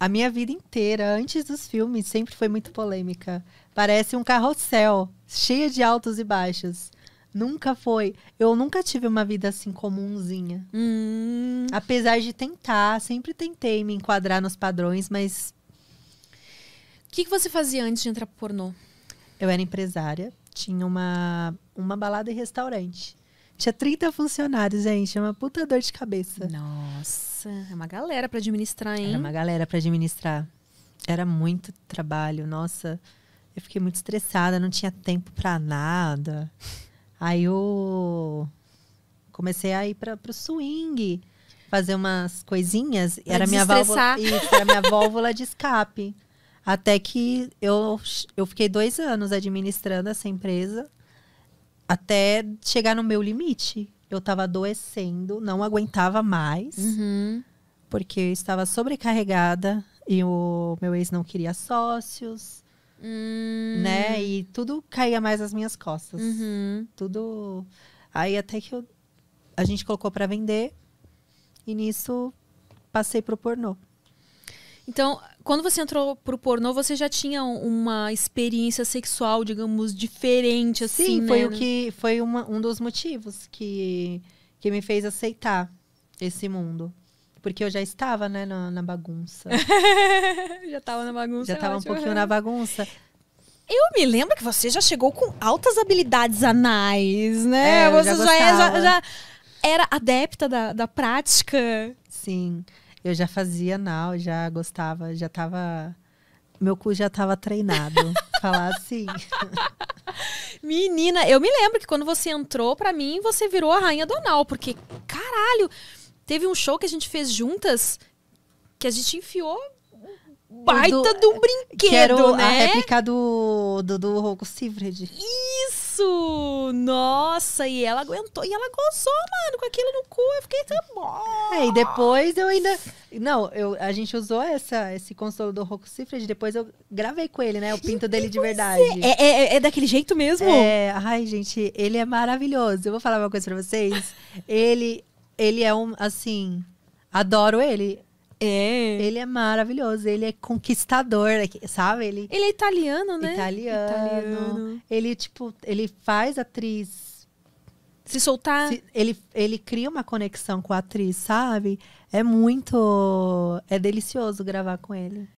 a minha vida inteira, antes dos filmes, sempre foi muito polêmica. Parece um carrossel, cheia de altos e baixos. Nunca foi. Eu nunca tive uma vida assim comunzinha. Hum. Apesar de tentar, sempre tentei me enquadrar nos padrões, mas. O que, que você fazia antes de entrar pro pornô? Eu era empresária, tinha uma, uma balada e restaurante. Tinha 30 funcionários, gente. É uma puta dor de cabeça. Nossa, é uma galera para administrar, hein? Era uma galera para administrar. Era muito trabalho. Nossa, eu fiquei muito estressada, não tinha tempo para nada. Aí eu comecei a ir para o swing, fazer umas coisinhas. Pra era minha, válvula, isso, era minha válvula de escape. Até que eu, eu fiquei dois anos administrando essa empresa até chegar no meu limite. Eu estava adoecendo, não aguentava mais, uhum. porque eu estava sobrecarregada e o meu ex não queria sócios, hum. né? E tudo caía mais nas minhas costas. Uhum. Tudo. Aí até que eu... a gente colocou para vender e nisso passei pro pornô. Então, quando você entrou pro pornô, você já tinha uma experiência sexual, digamos, diferente, assim, Sim, foi né? o que foi uma, um dos motivos que, que me fez aceitar esse mundo. Porque eu já estava, né, na, na bagunça. já estava na bagunça. Já estava um pouquinho na bagunça. Eu me lembro que você já chegou com altas habilidades anais, né? É, você já, é, já, já, já, era adepta da, da prática. Sim. Sim. Eu já fazia nau, já gostava, já tava. Meu cu já tava treinado. falar assim. Menina, eu me lembro que quando você entrou, para mim, você virou a rainha do anal, porque, caralho, teve um show que a gente fez juntas que a gente enfiou baita do, de um brinquedo, quero né? a réplica do, do, do Rogo Sivred. Isso! Nossa, e ela aguentou, e ela gozou, mano, com aquilo no coisa tá boa! É, e depois eu ainda. Não, eu, a gente usou essa, esse do Rocco Cifred, depois eu gravei com ele, né? O pinto dele de verdade. É, é, é, é, daquele jeito mesmo? É, ai, gente, ele é maravilhoso. Eu vou falar uma coisa pra vocês. ele, ele é um, assim, adoro ele. É. Ele é maravilhoso, ele é conquistador, é sabe? Ele, ele é italiano, né? Italiano. italiano. Ele, tipo, ele faz atriz se soltar. Se ele, ele cria uma conexão com a atriz, sabe? É muito. É delicioso gravar com ele.